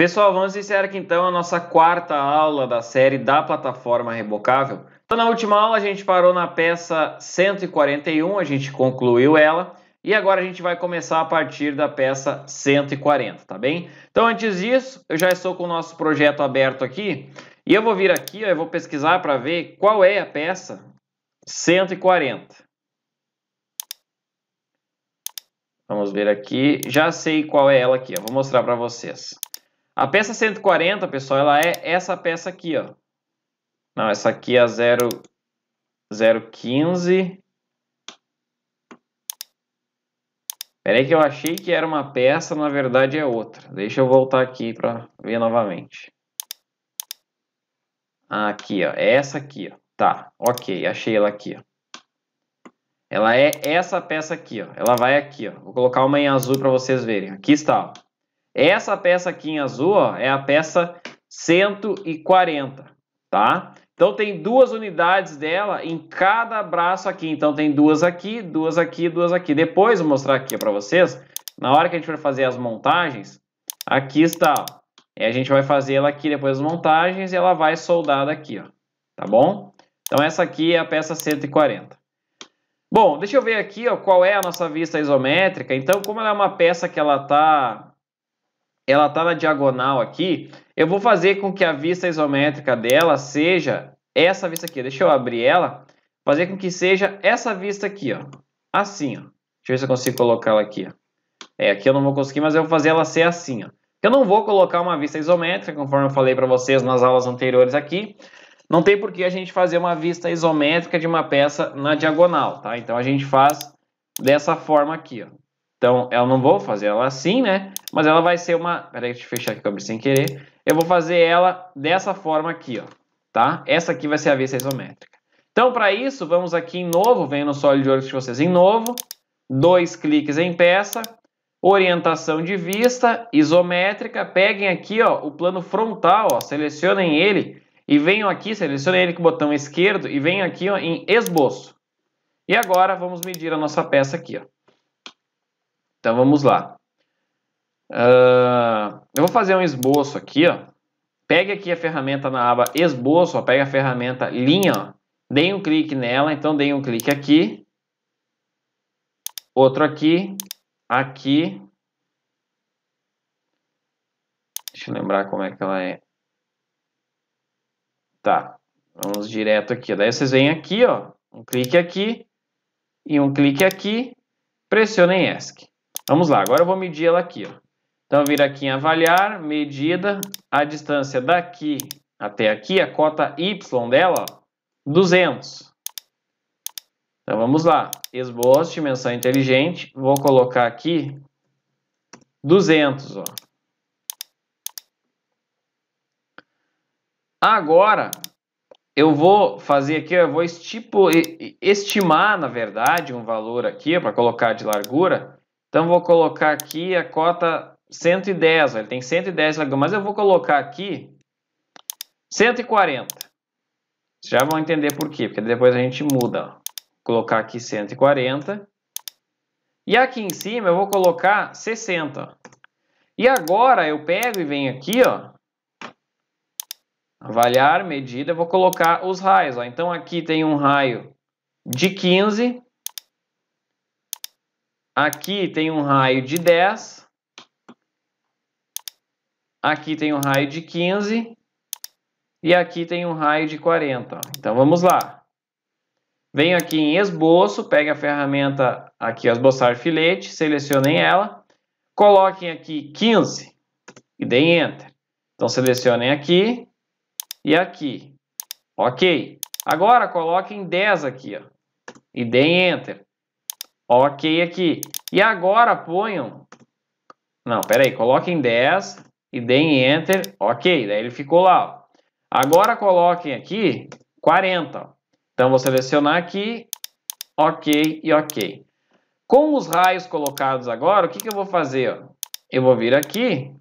Pessoal, vamos iniciar aqui então a nossa quarta aula da série da plataforma rebocável. Então, na última aula a gente parou na peça 141, a gente concluiu ela e agora a gente vai começar a partir da peça 140, tá bem? Então, antes disso, eu já estou com o nosso projeto aberto aqui e eu vou vir aqui, eu vou pesquisar para ver qual é a peça 140. Vamos ver aqui, já sei qual é ela aqui, Eu vou mostrar para vocês. A peça 140, pessoal, ela é essa peça aqui, ó. Não, essa aqui é a 015. Peraí que eu achei que era uma peça, na verdade é outra. Deixa eu voltar aqui para ver novamente. Aqui, ó. É essa aqui, ó. Tá, ok. Achei ela aqui, ó. Ela é essa peça aqui, ó. Ela vai aqui, ó. Vou colocar uma em azul para vocês verem. Aqui está, ó. Essa peça aqui em azul ó, é a peça 140, tá? Então tem duas unidades dela em cada braço aqui. Então tem duas aqui, duas aqui, duas aqui. Depois vou mostrar aqui para vocês. Na hora que a gente for fazer as montagens, aqui está. Ó. E a gente vai fazer ela aqui depois das montagens e ela vai soldada aqui, ó. Tá bom? Então essa aqui é a peça 140. Bom, deixa eu ver aqui ó, qual é a nossa vista isométrica. Então, como ela é uma peça que ela está ela está na diagonal aqui, eu vou fazer com que a vista isométrica dela seja essa vista aqui. Deixa eu abrir ela, fazer com que seja essa vista aqui, ó. Assim, ó. Deixa eu ver se eu consigo colocá-la aqui, ó. É, aqui eu não vou conseguir, mas eu vou fazer ela ser assim, ó. Eu não vou colocar uma vista isométrica, conforme eu falei para vocês nas aulas anteriores aqui. Não tem por que a gente fazer uma vista isométrica de uma peça na diagonal, tá? Então a gente faz dessa forma aqui, ó. Então, eu não vou fazer ela assim, né? Mas ela vai ser uma... Peraí, deixa eu fechar aqui que eu sem querer. Eu vou fazer ela dessa forma aqui, ó. Tá? Essa aqui vai ser a vista isométrica. Então, para isso, vamos aqui em novo, venho no SolidWorks de vocês em novo, dois cliques em peça, orientação de vista, isométrica, peguem aqui ó, o plano frontal, ó, selecionem ele e venham aqui, selecionem ele com o botão esquerdo e venham aqui ó, em esboço. E agora vamos medir a nossa peça aqui. Ó. Então vamos lá. Uh, eu vou fazer um esboço aqui, ó. Pegue aqui a ferramenta na aba esboço, ó, pega a ferramenta linha, ó. Dei um clique nela, então dei um clique aqui, outro aqui, aqui. Deixa eu lembrar como é que ela é. Tá, vamos direto aqui. Daí vocês vêm aqui, ó, um clique aqui e um clique aqui, pressionem ESC. Vamos lá, agora eu vou medir ela aqui. Ó. Então, eu vir aqui em avaliar, medida, a distância daqui até aqui, a cota Y dela, ó, 200. Então, vamos lá. Esboço, dimensão inteligente. Vou colocar aqui 200, ó. Agora, eu vou fazer aqui, eu vou estipo, estimar, na verdade, um valor aqui para colocar de largura então vou colocar aqui a cota 110, ele tem 110 legumes, mas eu vou colocar aqui 140. Vocês já vão entender por quê, porque depois a gente muda. Vou Colocar aqui 140. E aqui em cima eu vou colocar 60. E agora eu pego e venho aqui, ó, avaliar, medida, vou colocar os raios. Ó. Então aqui tem um raio de 15, Aqui tem um raio de 10. Aqui tem um raio de 15. E aqui tem um raio de 40. Então vamos lá. Venho aqui em esboço, pegue a ferramenta aqui, esboçar filete, selecionem ela. Coloquem aqui 15 e deem Enter. Então selecionem aqui e aqui. Ok. Agora coloquem 10 aqui ó, e deem Enter. Ok aqui. E agora ponham... Não, peraí, coloquem 10 e deem Enter. Ok, daí ele ficou lá. Ó. Agora coloquem aqui 40. Ó. Então vou selecionar aqui, ok e ok. Com os raios colocados agora, o que, que eu vou fazer? Ó? Eu vou vir aqui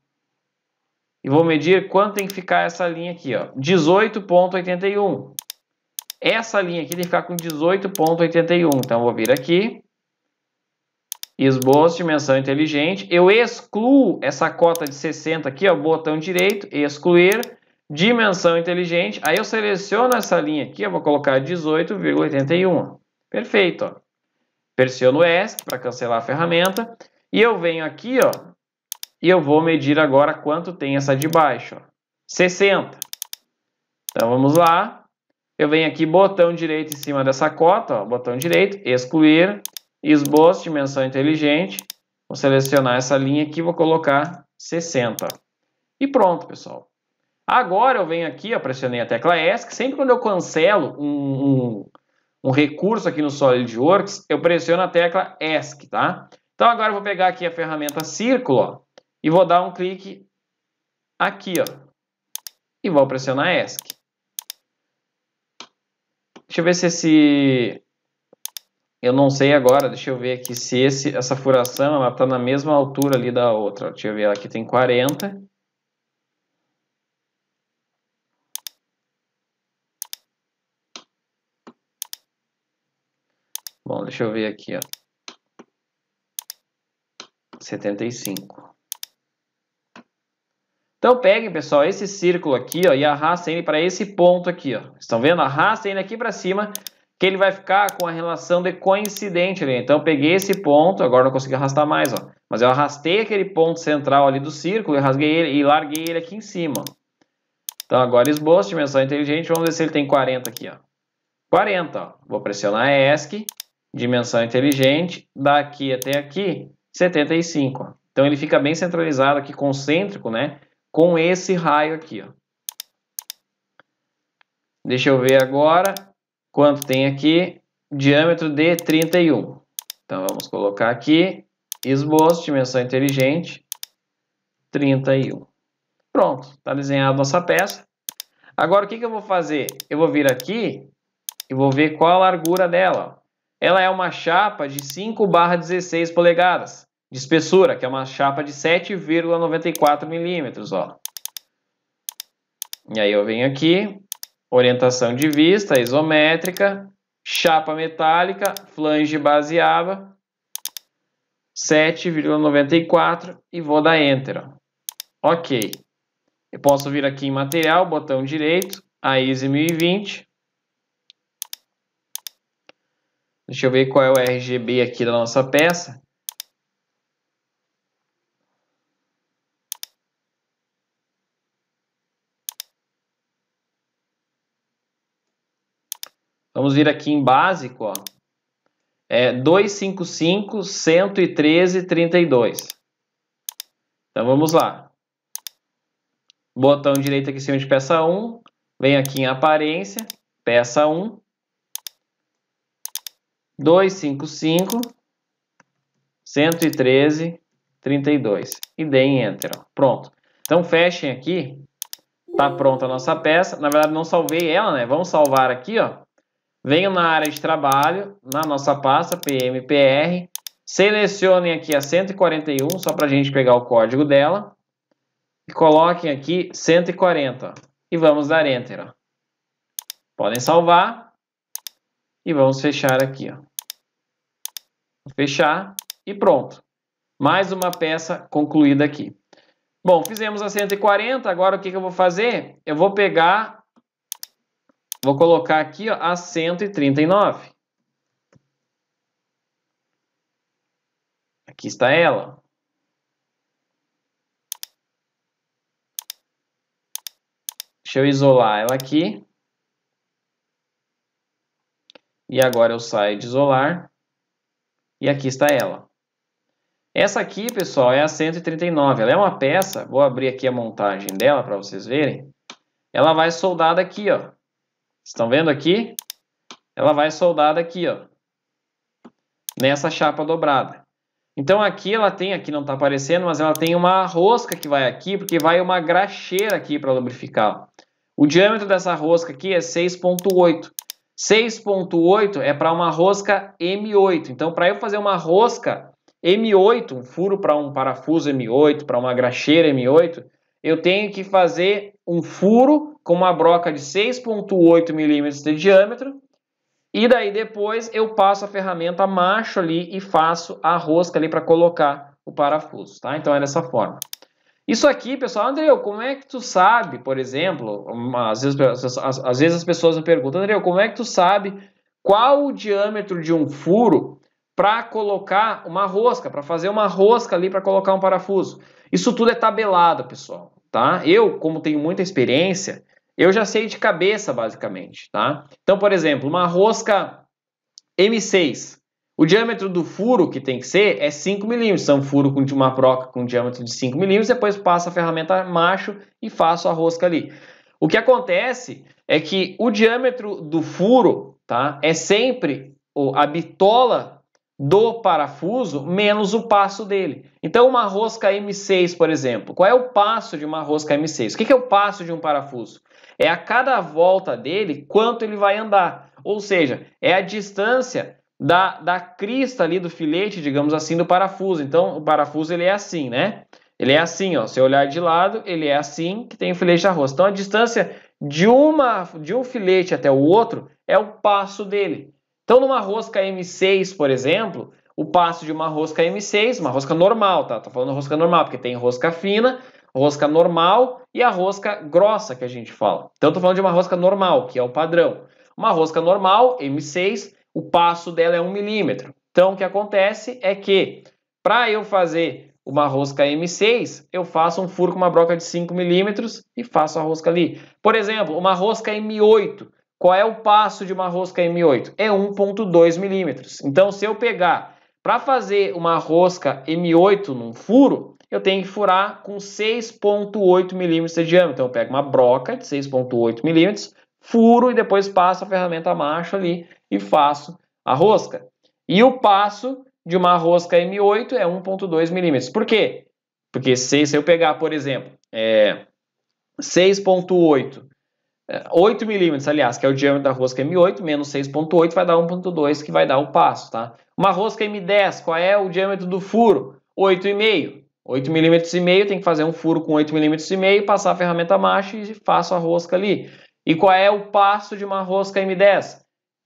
e vou medir quanto tem que ficar essa linha aqui, ó. 18.81. Essa linha aqui tem que ficar com 18.81. Então eu vou vir aqui esboço dimensão inteligente, eu excluo essa cota de 60 aqui, ó, botão direito, excluir, dimensão inteligente, aí eu seleciono essa linha aqui, eu vou colocar 18,81. Perfeito, ó. Pressiono S para cancelar a ferramenta e eu venho aqui, ó, e eu vou medir agora quanto tem essa de baixo, ó. 60. Então vamos lá. Eu venho aqui, botão direito em cima dessa cota, ó, botão direito, excluir, Esboço, dimensão inteligente. Vou selecionar essa linha aqui, vou colocar 60. E pronto, pessoal. Agora eu venho aqui, ó, pressionei a tecla ESC. Sempre quando eu cancelo um, um, um recurso aqui no SolidWorks, eu pressiono a tecla ESC, tá? Então agora eu vou pegar aqui a ferramenta círculo ó, e vou dar um clique aqui, ó. E vou pressionar ESC. Deixa eu ver se esse eu não sei agora, deixa eu ver aqui se esse, essa furação ela está na mesma altura ali da outra. Deixa eu ver, ela aqui tem 40. Bom, deixa eu ver aqui, ó. 75. Então peguem, pessoal, esse círculo aqui, ó, e arrastem ele para esse ponto aqui, ó. Estão vendo? Arrastem ele aqui para cima que ele vai ficar com a relação de coincidente ali. Né? Então, eu peguei esse ponto, agora não consegui arrastar mais, ó. Mas eu arrastei aquele ponto central ali do círculo, e rasguei ele e larguei ele aqui em cima. Então, agora esboço, dimensão inteligente, vamos ver se ele tem 40 aqui, ó. 40, ó. Vou pressionar ESC, dimensão inteligente, daqui até aqui, 75, ó. Então, ele fica bem centralizado aqui, concêntrico, né? Com esse raio aqui, ó. Deixa eu ver agora Quanto tem aqui? Diâmetro de 31. Então vamos colocar aqui esboço, dimensão inteligente, 31. Pronto, está desenhada a nossa peça. Agora o que, que eu vou fazer? Eu vou vir aqui e vou ver qual a largura dela. Ela é uma chapa de 5 barra 16 polegadas de espessura, que é uma chapa de 7,94 milímetros. E aí eu venho aqui, orientação de vista isométrica, chapa metálica, flange baseava, 7,94 e vou dar Enter. Ok. Eu posso vir aqui em material, botão direito, a ISO 1020. Deixa eu ver qual é o RGB aqui da nossa peça. Vamos vir aqui em básico, ó. É 255 113 32. Então vamos lá. Botão direito aqui em cima de peça 1, vem aqui em aparência, peça 1, 255 113 32 e deem enter, ó. pronto. Então fechem aqui, tá pronta a nossa peça. Na verdade não salvei ela, né? Vamos salvar aqui, ó venham na área de trabalho, na nossa pasta PMPR, selecionem aqui a 141, só para a gente pegar o código dela, e coloquem aqui 140, e vamos dar Enter. Ó. Podem salvar, e vamos fechar aqui. Ó. Fechar, e pronto. Mais uma peça concluída aqui. Bom, fizemos a 140, agora o que, que eu vou fazer? Eu vou pegar Vou colocar aqui ó, a 139. Aqui está ela. Deixa eu isolar ela aqui. E agora eu saio de isolar. E aqui está ela. Essa aqui, pessoal, é a 139. Ela é uma peça. Vou abrir aqui a montagem dela para vocês verem. Ela vai soldada aqui, ó estão vendo aqui? Ela vai soldada aqui, ó, nessa chapa dobrada. Então aqui ela tem, aqui não está aparecendo, mas ela tem uma rosca que vai aqui, porque vai uma graxeira aqui para lubrificar. O diâmetro dessa rosca aqui é 6.8. 6.8 é para uma rosca M8. Então para eu fazer uma rosca M8, um furo para um parafuso M8, para uma graxeira M8, eu tenho que fazer um furo com uma broca de 6,8 milímetros de diâmetro. E daí depois eu passo a ferramenta macho ali e faço a rosca ali para colocar o parafuso, tá? Então é dessa forma. Isso aqui, pessoal, André, como é que tu sabe, por exemplo, às vezes, às vezes as pessoas me perguntam, André, como é que tu sabe qual o diâmetro de um furo para colocar uma rosca, para fazer uma rosca ali para colocar um parafuso. Isso tudo é tabelado, pessoal, tá? Eu, como tenho muita experiência, eu já sei de cabeça, basicamente, tá? Então, por exemplo, uma rosca M6, o diâmetro do furo que tem que ser é 5 milímetros. São então, furo com uma broca com um diâmetro de 5 milímetros. Depois passo a ferramenta macho e faço a rosca ali. O que acontece é que o diâmetro do furo tá, é sempre a bitola do parafuso menos o passo dele. Então, uma rosca M6, por exemplo, qual é o passo de uma rosca M6? O que é o passo de um parafuso? É a cada volta dele quanto ele vai andar, ou seja, é a distância da, da crista ali do filete, digamos assim, do parafuso. Então, o parafuso ele é assim, né? Ele é assim, ó. Se eu olhar de lado, ele é assim que tem o filete da rosca. Então, a distância de, uma, de um filete até o outro é o passo dele. Então, numa rosca M6, por exemplo, o passo de uma rosca M6, uma rosca normal, tá? Tô falando rosca normal, porque tem rosca fina, rosca normal e a rosca grossa que a gente fala. Então, tô falando de uma rosca normal, que é o padrão. Uma rosca normal, M6, o passo dela é 1 milímetro. Então, o que acontece é que, para eu fazer uma rosca M6, eu faço um furo com uma broca de 5 milímetros e faço a rosca ali. Por exemplo, uma rosca M8, qual é o passo de uma rosca M8? É 1.2 milímetros. Então, se eu pegar para fazer uma rosca M8 num furo, eu tenho que furar com 6.8 milímetros de diâmetro. Então, eu pego uma broca de 6.8 milímetros, furo e depois passo a ferramenta macho ali e faço a rosca. E o passo de uma rosca M8 é 1.2 milímetros. Por quê? Porque se, se eu pegar, por exemplo, é, 6.8 8 milímetros, aliás, que é o diâmetro da rosca M8, menos 6.8 vai dar 1.2, que vai dar o passo, tá? Uma rosca M10, qual é o diâmetro do furo? 8,5. 8 milímetros e meio, tem que fazer um furo com 8 milímetros e meio, passar a ferramenta macho e faço a rosca ali. E qual é o passo de uma rosca M10?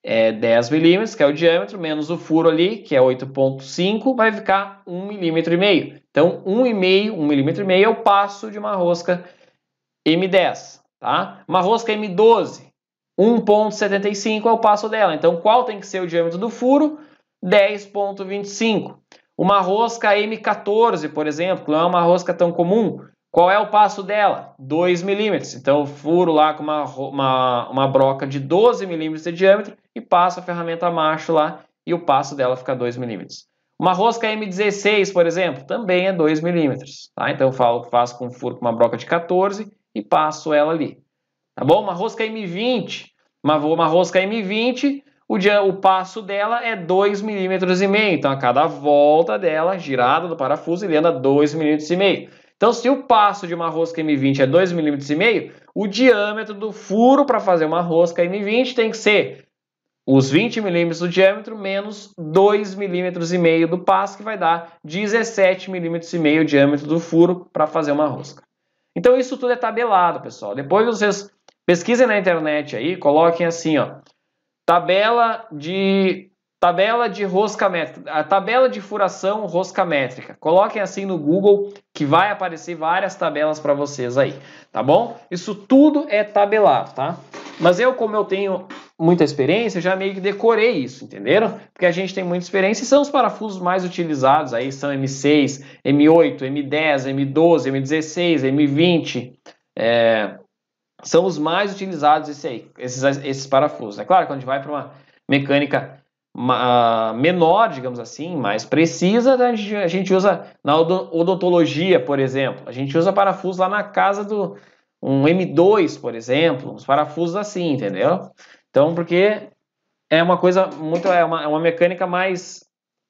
É 10 milímetros, que é o diâmetro, menos o furo ali, que é 8.5, vai ficar 1 milímetro e meio. Então, 1,5, 1 milímetro e meio é o passo de uma rosca M10. Tá? Uma rosca M12, 1,75 é o passo dela. Então, qual tem que ser o diâmetro do furo? 10,25. Uma rosca M14, por exemplo, não é uma rosca tão comum. Qual é o passo dela? 2 milímetros. Então, eu furo lá com uma, uma, uma broca de 12 milímetros de diâmetro e passo a ferramenta macho lá e o passo dela fica 2 milímetros. Uma rosca M16, por exemplo, também é 2 milímetros. Tá? Então, eu falo, faço com um furo com uma broca de 14 e passo ela ali. Tá bom? Uma rosca M20, uma, uma rosca M20, o, dia, o passo dela é 2,5 mm. Então, a cada volta dela, girada do parafuso, ele anda 2,5 mm. Então, se o passo de uma rosca M20 é 2,5 mm, o diâmetro do furo para fazer uma rosca M20 tem que ser os 20 milímetros do diâmetro menos 2,5 milímetros e meio do passo, que vai dar 17,5 milímetros e meio o diâmetro do furo para fazer uma rosca. Então isso tudo é tabelado, pessoal. Depois vocês pesquisem na internet aí, coloquem assim, ó, tabela de Tabela de rosca métrica, a tabela de furação rosca métrica. Coloquem assim no Google que vai aparecer várias tabelas para vocês aí, tá bom? Isso tudo é tabelado, tá? Mas eu, como eu tenho muita experiência, já meio que decorei isso, entenderam? Porque a gente tem muita experiência e são os parafusos mais utilizados aí, são M6, M8, M10, M12, M16, M20, é... são os mais utilizados esse aí, esses, esses parafusos. É claro, quando a gente vai para uma mecânica menor, digamos assim, mais precisa, né, a gente, a gente usa na odontologia, por exemplo. A gente usa parafuso lá na casa do um M2, por exemplo, uns parafusos assim, entendeu? Então, porque é uma coisa muito é uma, é uma mecânica mais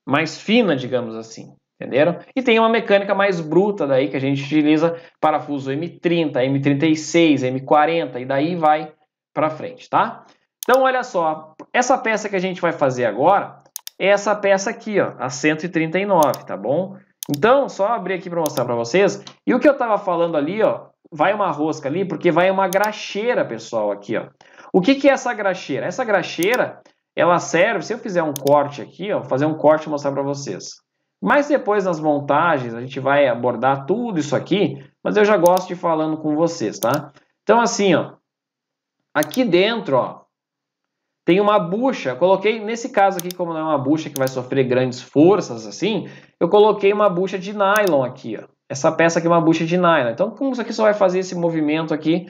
mais fina, digamos assim, entenderam? E tem uma mecânica mais bruta daí que a gente utiliza parafuso M30, M36, M40 e daí vai para frente, tá? Então, olha só, essa peça que a gente vai fazer agora é essa peça aqui, ó, a 139, tá bom? Então, só abrir aqui para mostrar para vocês. E o que eu estava falando ali, ó, vai uma rosca ali, porque vai uma graxeira, pessoal, aqui, ó. O que, que é essa graxeira? Essa graxeira, ela serve, se eu fizer um corte aqui, ó, fazer um corte e mostrar para vocês. Mas depois nas montagens a gente vai abordar tudo isso aqui, mas eu já gosto de falando com vocês, tá? Então assim, ó, aqui dentro, ó, tem uma bucha. Coloquei, nesse caso aqui, como não é uma bucha que vai sofrer grandes forças assim, eu coloquei uma bucha de nylon aqui, ó. Essa peça aqui é uma bucha de nylon. Então, como isso aqui só vai fazer esse movimento aqui,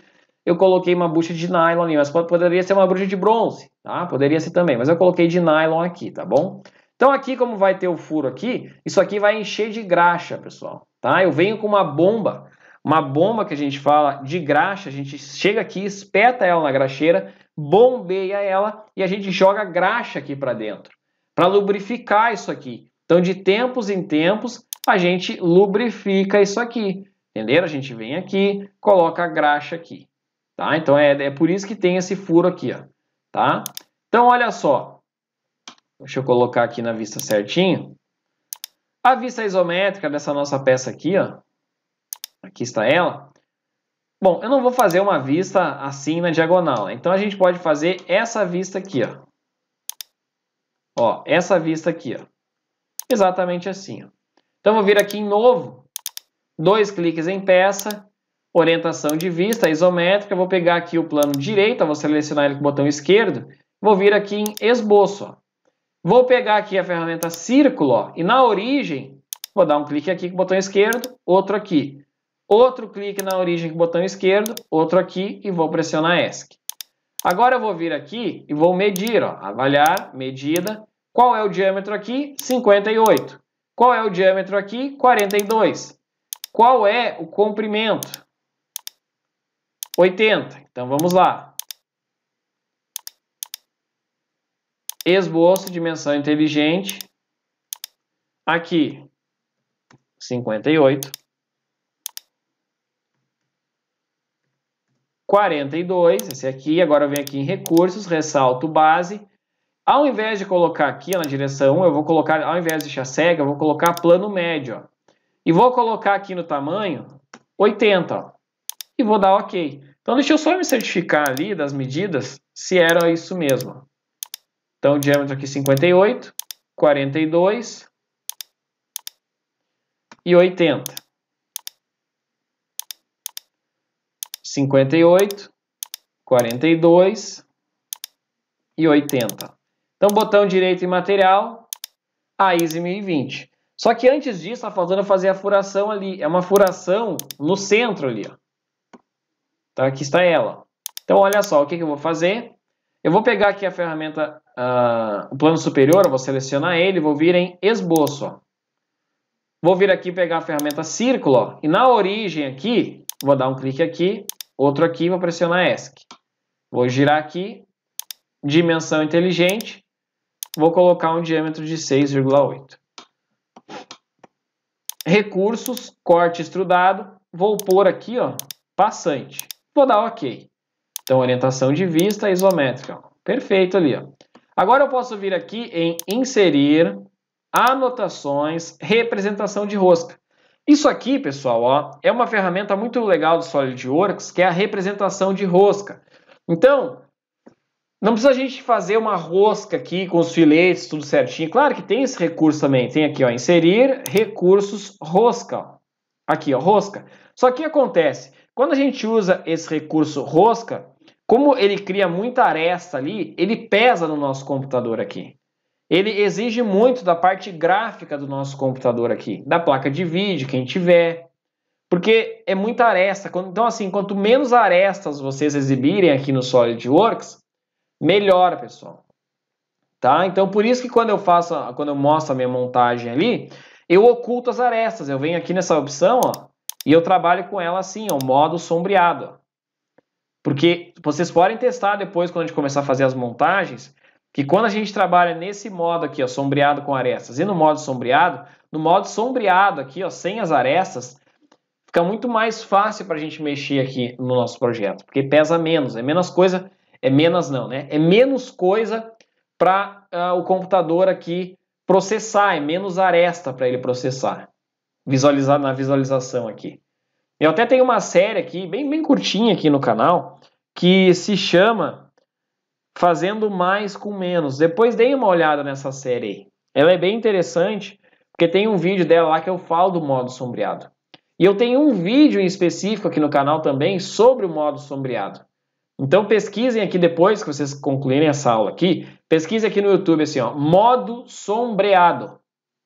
eu coloquei uma bucha de nylon ali, mas poderia ser uma bucha de bronze, tá? Poderia ser também, mas eu coloquei de nylon aqui, tá bom? Então, aqui, como vai ter o furo aqui, isso aqui vai encher de graxa, pessoal, tá? Eu venho com uma bomba, uma bomba que a gente fala de graxa, a gente chega aqui, espeta ela na graxeira bombeia ela e a gente joga graxa aqui para dentro, para lubrificar isso aqui. Então, de tempos em tempos, a gente lubrifica isso aqui, entenderam? A gente vem aqui, coloca a graxa aqui, tá? Então, é, é por isso que tem esse furo aqui, ó, tá? Então, olha só, deixa eu colocar aqui na vista certinho. A vista isométrica dessa nossa peça aqui, ó, aqui está ela, Bom, eu não vou fazer uma vista assim na diagonal, então a gente pode fazer essa vista aqui, ó. Ó, essa vista aqui, ó. Exatamente assim, ó. Então vou vir aqui em novo, dois cliques em peça, orientação de vista isométrica, vou pegar aqui o plano direito, vou selecionar ele com o botão esquerdo, vou vir aqui em esboço, ó. Vou pegar aqui a ferramenta círculo, ó, e na origem, vou dar um clique aqui com o botão esquerdo, outro aqui outro clique na origem com o botão esquerdo, outro aqui e vou pressionar ESC. Agora eu vou vir aqui e vou medir, ó, avaliar, medida. Qual é o diâmetro aqui? 58. Qual é o diâmetro aqui? 42. Qual é o comprimento? 80. Então vamos lá. Esboço, dimensão inteligente. Aqui, 58. 42, esse aqui, agora eu venho aqui em recursos, ressalto base. Ao invés de colocar aqui na direção 1, eu vou colocar, ao invés de cega, eu vou colocar plano médio. Ó. E vou colocar aqui no tamanho 80. Ó, e vou dar OK. Então deixa eu só me certificar ali das medidas se era isso mesmo. Então o diâmetro aqui 58, 42 e 80. 58, 42 e 80. Então, botão direito em material, AISE 1020. Só que antes disso, tá faltando fazer a furação ali. É uma furação no centro ali, ó. Tá? Aqui está ela. Então, olha só, o que, que eu vou fazer? Eu vou pegar aqui a ferramenta, uh, o plano superior, vou selecionar ele, vou vir em esboço, ó. Vou vir aqui pegar a ferramenta círculo, ó, e na origem aqui, vou dar um clique aqui, Outro aqui, vou pressionar ESC. Vou girar aqui, dimensão inteligente, vou colocar um diâmetro de 6,8. Recursos, corte extrudado. vou pôr aqui, ó, passante. Vou dar OK. Então, orientação de vista isométrica. Perfeito ali, ó. Agora eu posso vir aqui em inserir, anotações, representação de rosca. Isso aqui, pessoal, ó, é uma ferramenta muito legal do SolidWorks, que é a representação de rosca. Então, não precisa a gente fazer uma rosca aqui com os filetes, tudo certinho. Claro que tem esse recurso também. Tem aqui, ó, inserir recursos rosca. Ó. Aqui, ó, rosca. Só que acontece, quando a gente usa esse recurso rosca, como ele cria muita aresta ali, ele pesa no nosso computador aqui. Ele exige muito da parte gráfica do nosso computador aqui, da placa de vídeo, quem tiver, porque é muita aresta. Então, assim, quanto menos arestas vocês exibirem aqui no SolidWorks, melhor, pessoal. Tá? Então, por isso que quando eu faço, quando eu mostro a minha montagem ali, eu oculto as arestas. Eu venho aqui nessa opção, ó, e eu trabalho com ela assim, ó, modo sombreado. Porque vocês podem testar depois, quando a gente começar a fazer as montagens, que quando a gente trabalha nesse modo aqui, ó, sombreado com arestas, e no modo sombreado, no modo sombreado aqui, ó, sem as arestas, fica muito mais fácil para a gente mexer aqui no nosso projeto, porque pesa menos, é menos coisa, é menos não, né? É menos coisa para uh, ah, o computador aqui processar, é menos aresta para ele processar, visualizar na visualização aqui. Eu até tenho uma série aqui, bem, bem curtinha aqui no canal, que se chama fazendo mais com menos. Depois dei uma olhada nessa série aí. Ela é bem interessante, porque tem um vídeo dela lá que eu falo do modo sombreado. E eu tenho um vídeo em específico aqui no canal também sobre o modo sombreado. Então pesquisem aqui depois que vocês concluírem essa aula aqui, pesquise aqui no YouTube assim, ó, modo sombreado.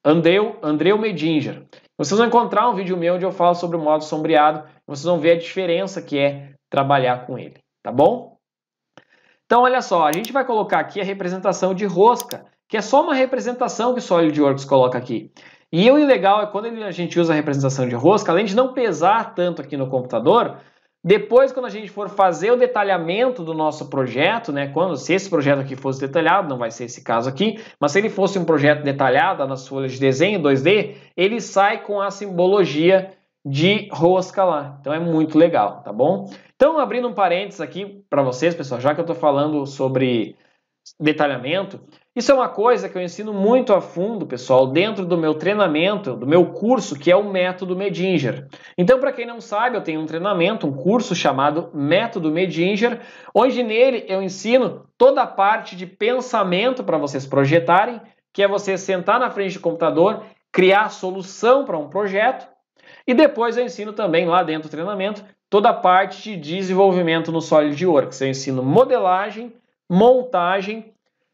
Andreu, Andreu Medinger. Vocês vão encontrar um vídeo meu onde eu falo sobre o modo sombreado, vocês vão ver a diferença que é trabalhar com ele, tá bom? Então, olha só, a gente vai colocar aqui a representação de rosca, que é só uma representação que o works coloca aqui. E o legal é quando a gente usa a representação de rosca, além de não pesar tanto aqui no computador, depois quando a gente for fazer o detalhamento do nosso projeto, né, quando se esse projeto aqui fosse detalhado, não vai ser esse caso aqui, mas se ele fosse um projeto detalhado nas folhas de desenho 2D, ele sai com a simbologia de rosca lá. Então é muito legal, tá bom? Então, abrindo um parênteses aqui para vocês, pessoal, já que eu estou falando sobre detalhamento, isso é uma coisa que eu ensino muito a fundo, pessoal, dentro do meu treinamento, do meu curso, que é o Método Medinger. Então, para quem não sabe, eu tenho um treinamento, um curso chamado Método Medinger, onde nele eu ensino toda a parte de pensamento para vocês projetarem, que é você sentar na frente do computador, criar a solução para um projeto, e depois eu ensino também lá dentro do treinamento toda a parte de desenvolvimento no SolidWorks. Eu ensino modelagem, montagem,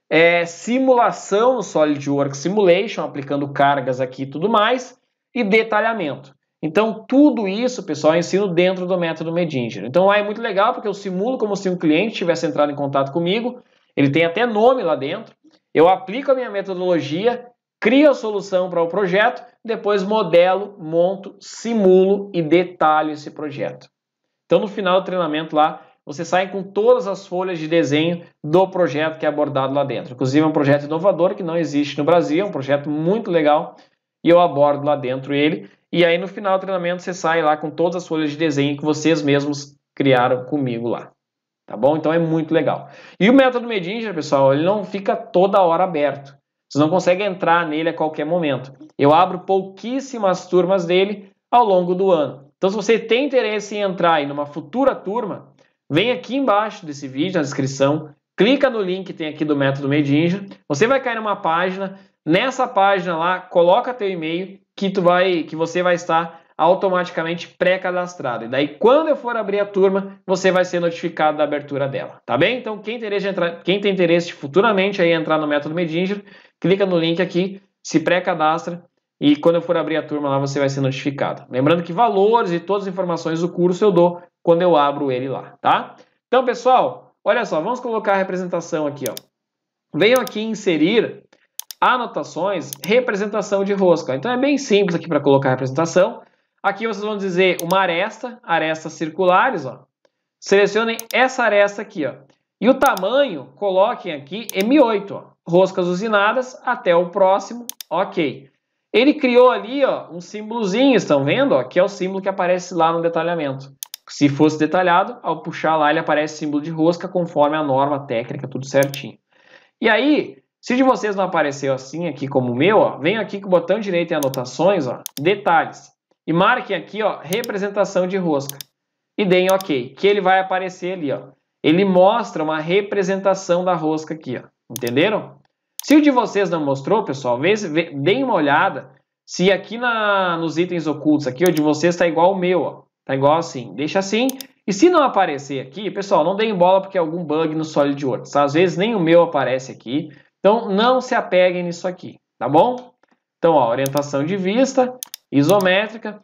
é, simulação no SolidWorks Simulation, aplicando cargas aqui e tudo mais, e detalhamento. Então, tudo isso, pessoal, eu ensino dentro do método Medinger. Então, lá é muito legal, porque eu simulo como se um cliente tivesse entrado em contato comigo, ele tem até nome lá dentro, eu aplico a minha metodologia, crio a solução para o projeto, depois modelo, monto, simulo e detalho esse projeto. Então, no final do treinamento lá, você sai com todas as folhas de desenho do projeto que é abordado lá dentro. Inclusive, é um projeto inovador que não existe no Brasil, é um projeto muito legal e eu abordo lá dentro ele. E aí, no final do treinamento, você sai lá com todas as folhas de desenho que vocês mesmos criaram comigo lá. Tá bom? Então é muito legal. E o método Medinger, pessoal, ele não fica toda hora aberto. Você não consegue entrar nele a qualquer momento. Eu abro pouquíssimas turmas dele ao longo do ano. Então, se você tem interesse em entrar em uma futura turma, vem aqui embaixo desse vídeo, na descrição, clica no link que tem aqui do Método Medinger. você vai cair numa página, nessa página lá, coloca teu e-mail que, tu vai, que você vai estar automaticamente pré-cadastrado. E daí, quando eu for abrir a turma, você vai ser notificado da abertura dela, tá bem? Então, quem, interesse entrar, quem tem interesse futuramente aí entrar no Método Medinger, clica no link aqui, se pré-cadastra e quando eu for abrir a turma lá, você vai ser notificado. Lembrando que valores e todas as informações do curso eu dou quando eu abro ele lá, tá? Então, pessoal, olha só, vamos colocar a representação aqui, ó. Venho aqui inserir anotações, representação de rosca. Então é bem simples aqui para colocar a representação. Aqui vocês vão dizer uma aresta, arestas circulares, ó. Selecionem essa aresta aqui, ó. E o tamanho, coloquem aqui M8, ó. Roscas usinadas até o próximo, ok. Ele criou ali ó, um símbolozinho, estão vendo? Ó, que é o símbolo que aparece lá no detalhamento. Se fosse detalhado, ao puxar lá ele aparece símbolo de rosca conforme a norma técnica, tudo certinho. E aí, se de vocês não apareceu assim aqui como o meu, ó, venho aqui com o botão direito em anotações, ó, detalhes, e marquem aqui ó, representação de rosca. E deem OK, que ele vai aparecer ali. Ó. Ele mostra uma representação da rosca aqui. Ó. Entenderam? Se o de vocês não mostrou, pessoal, vê, vê, deem uma olhada se aqui na, nos itens ocultos aqui, o de vocês está igual o meu, Está Tá igual assim, deixa assim. E se não aparecer aqui, pessoal, não deem bola porque é algum bug no de Tá? Às vezes nem o meu aparece aqui. Então não se apeguem nisso aqui, tá bom? Então, ó, orientação de vista, isométrica.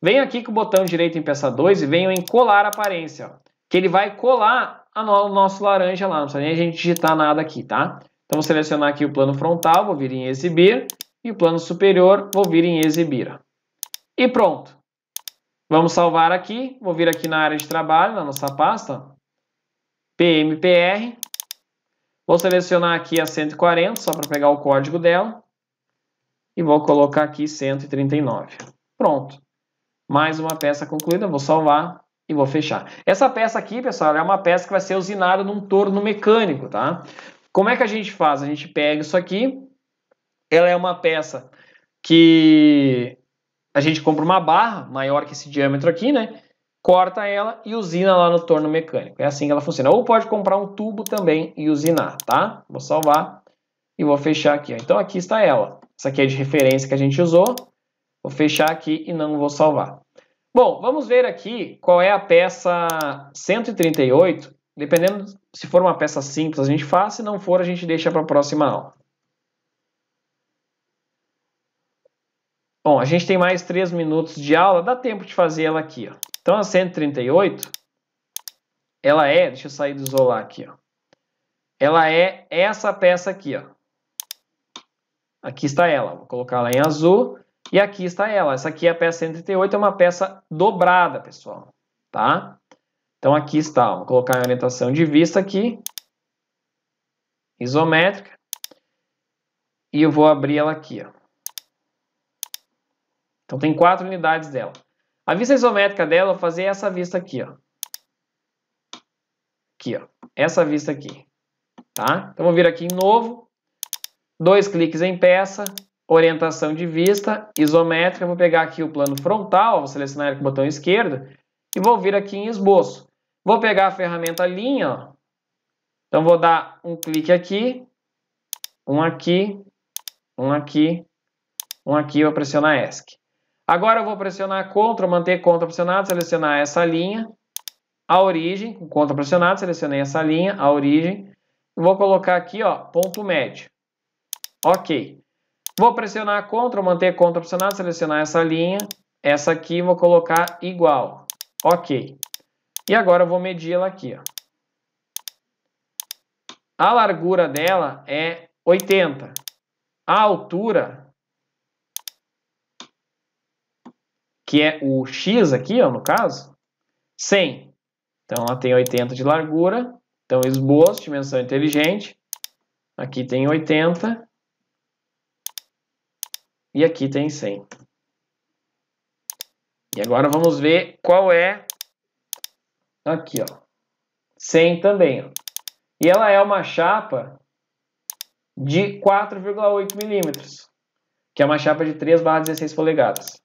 Venho aqui com o botão direito em peça 2 e venham em colar aparência, ó, que ele vai colar no, o nosso laranja lá, não precisa nem a gente digitar nada aqui, tá? Então, vou selecionar aqui o plano frontal, vou vir em exibir, e o plano superior, vou vir em exibir. E pronto. Vamos salvar aqui, vou vir aqui na área de trabalho, na nossa pasta, PMPR, vou selecionar aqui a 140, só para pegar o código dela, e vou colocar aqui 139. Pronto. Mais uma peça concluída, vou salvar e vou fechar. Essa peça aqui, pessoal, é uma peça que vai ser usinada num torno mecânico, tá? Como é que a gente faz? A gente pega isso aqui, ela é uma peça que a gente compra uma barra maior que esse diâmetro aqui, né? Corta ela e usina lá no torno mecânico. É assim que ela funciona. Ou pode comprar um tubo também e usinar, tá? Vou salvar e vou fechar aqui. Ó. Então aqui está ela. Essa aqui é de referência que a gente usou. Vou fechar aqui e não vou salvar. Bom, vamos ver aqui qual é a peça 138 dependendo se for uma peça simples, a gente faz, se não for, a gente deixa para a próxima aula. Bom, a gente tem mais 3 minutos de aula, dá tempo de fazer ela aqui. Ó. Então a 138, ela é, deixa eu sair do isolar aqui, ó. ela é essa peça aqui. Ó. Aqui está ela, vou colocar ela em azul e aqui está ela. Essa aqui é a peça 138, é uma peça dobrada, pessoal. Tá? Então aqui está, vou colocar a orientação de vista aqui, isométrica, e eu vou abrir ela aqui. Ó. Então tem quatro unidades dela. A vista isométrica dela, eu vou fazer essa vista aqui, ó. Aqui, ó. Essa vista aqui, tá? Então vou vir aqui em novo, dois cliques em peça, orientação de vista, isométrica, vou pegar aqui o plano frontal, vou selecionar com o botão esquerdo e vou vir aqui em esboço. Vou pegar a ferramenta linha, ó. Então vou dar um clique aqui, um aqui, um aqui, um aqui, vou pressionar ESC. Agora eu vou pressionar CTRL, manter CTRL pressionado, selecionar essa linha, a origem, com CTRL pressionado, selecionei essa linha, a origem, vou colocar aqui, ó, ponto médio. Ok. Vou pressionar CTRL, manter CTRL pressionado, selecionar essa linha, essa aqui, vou colocar igual. Ok. E agora eu vou medir ela aqui. Ó. A largura dela é 80. A altura, que é o x aqui, ó, no caso, 100. Então ela tem 80 de largura. Então esboço, dimensão inteligente. Aqui tem 80. E aqui tem 100. E agora vamos ver qual é Aqui, ó. 100 também, ó. E ela é uma chapa de 4,8 milímetros, que é uma chapa de 3 barra 16 polegadas.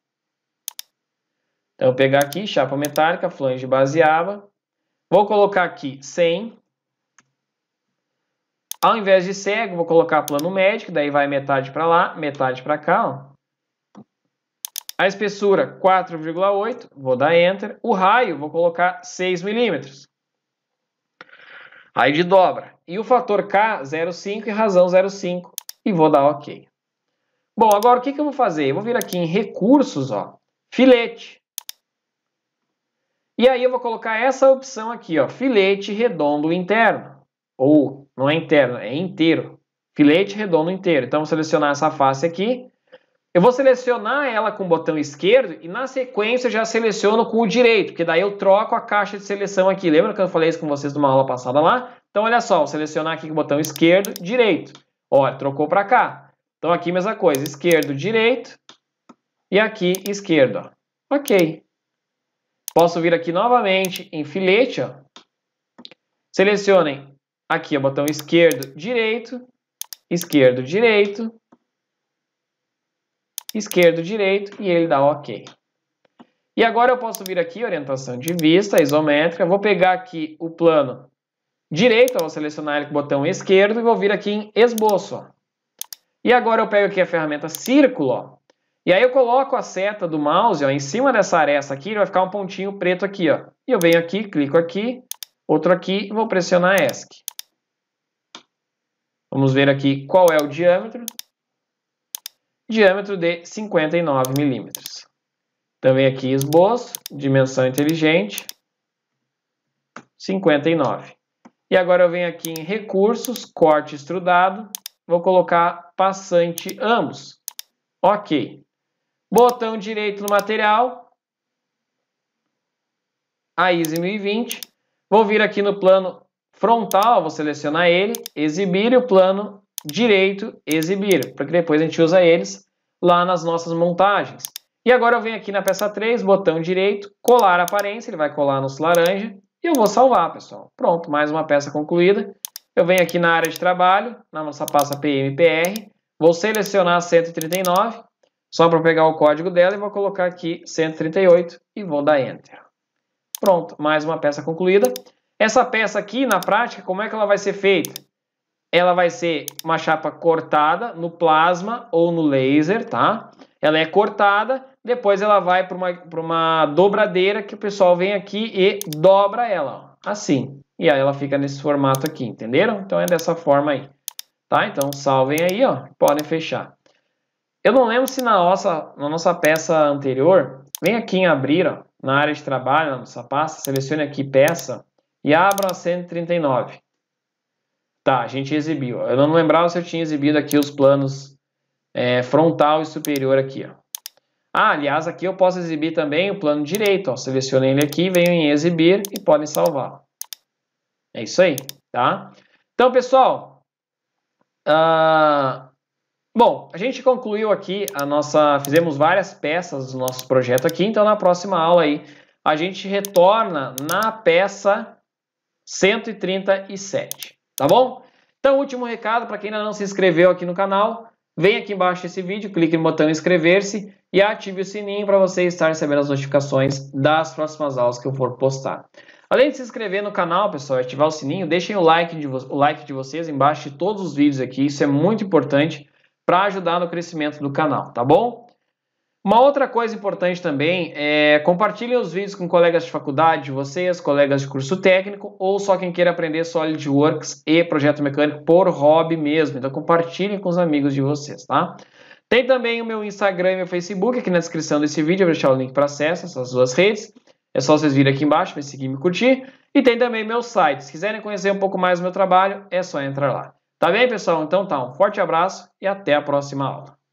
Então, eu pegar aqui, chapa metálica, flange baseava. Vou colocar aqui 100. Ao invés de cego, vou colocar plano médio, daí vai metade para lá, metade para cá, ó. A espessura 4,8, vou dar enter. O raio, vou colocar 6 milímetros. Aí de dobra. E o fator K, 0,5 e razão 0,5. E vou dar OK. Bom, agora o que, que eu vou fazer? Eu vou vir aqui em recursos, ó, filete. E aí eu vou colocar essa opção aqui, ó, filete redondo interno. Ou, não é interno, é inteiro. Filete redondo inteiro. Então, vou selecionar essa face aqui eu vou selecionar ela com o botão esquerdo e na sequência já seleciono com o direito, porque daí eu troco a caixa de seleção aqui. Lembra que eu falei isso com vocês numa aula passada lá? Então, olha só, vou selecionar aqui com o botão esquerdo, direito. Olha, trocou para cá. Então, aqui mesma coisa, esquerdo, direito e aqui esquerdo. Ó. Ok. Posso vir aqui novamente em filete, ó. Selecionem aqui o botão esquerdo, direito, esquerdo, direito esquerdo, direito, e ele dá OK. E agora eu posso vir aqui, orientação de vista, isométrica, vou pegar aqui o plano direito, vou selecionar ele com o botão esquerdo e vou vir aqui em esboço. E agora eu pego aqui a ferramenta círculo, ó, e aí eu coloco a seta do mouse ó, em cima dessa aresta aqui, ele vai ficar um pontinho preto aqui. Ó. E eu venho aqui, clico aqui, outro aqui e vou pressionar ESC. Vamos ver aqui qual é o diâmetro diâmetro de 59 milímetros. Também aqui esboço, dimensão inteligente, 59. E agora eu venho aqui em recursos, corte extrudado, vou colocar passante ambos. Ok. Botão direito no material, a ISO 1020. Vou vir aqui no plano frontal, vou selecionar ele, exibir o plano direito, exibir, para que depois a gente usa eles lá nas nossas montagens. E agora eu venho aqui na peça 3, botão direito, colar aparência, ele vai colar nosso laranja, e eu vou salvar, pessoal. Pronto, mais uma peça concluída. Eu venho aqui na área de trabalho, na nossa pasta PMPR, vou selecionar 139, só para pegar o código dela, e vou colocar aqui 138 e vou dar Enter. Pronto, mais uma peça concluída. Essa peça aqui, na prática, como é que ela vai ser feita? ela vai ser uma chapa cortada no plasma ou no laser, tá? Ela é cortada, depois ela vai para uma, uma dobradeira que o pessoal vem aqui e dobra ela, ó, assim. E aí ela fica nesse formato aqui, entenderam? Então é dessa forma aí, tá? Então salvem aí, ó, podem fechar. Eu não lembro se na nossa, na nossa peça anterior, vem aqui em abrir, ó, na área de trabalho, na nossa pasta, selecione aqui peça e abra a 139. Tá, a gente exibiu. Eu não lembrava se eu tinha exibido aqui os planos é, frontal e superior aqui. Ó. Ah, aliás, aqui eu posso exibir também o plano direito. Ó. Selecionei ele aqui, venho em exibir e podem salvar. É isso aí, tá? Então, pessoal, uh, bom, a gente concluiu aqui a nossa, fizemos várias peças do nosso projeto aqui. Então, na próxima aula aí, a gente retorna na peça 137 tá bom? Então, último recado para quem ainda não se inscreveu aqui no canal, vem aqui embaixo desse vídeo, clique no botão inscrever-se e ative o sininho para você estar recebendo as notificações das próximas aulas que eu for postar. Além de se inscrever no canal, pessoal, ativar o sininho, deixem o like de, o like de vocês embaixo de todos os vídeos aqui, isso é muito importante para ajudar no crescimento do canal, tá bom? Uma outra coisa importante também é compartilhem os vídeos com colegas de faculdade, vocês, colegas de curso técnico, ou só quem queira aprender SolidWorks e projeto mecânico por hobby mesmo. Então compartilhem com os amigos de vocês, tá? Tem também o meu Instagram e meu Facebook aqui na descrição desse vídeo, eu vou deixar o link para acesso essas duas redes. É só vocês virem aqui embaixo, me seguir, me curtir. E tem também meu site. Se quiserem conhecer um pouco mais do meu trabalho, é só entrar lá. Tá bem, pessoal? Então tá, um forte abraço e até a próxima aula.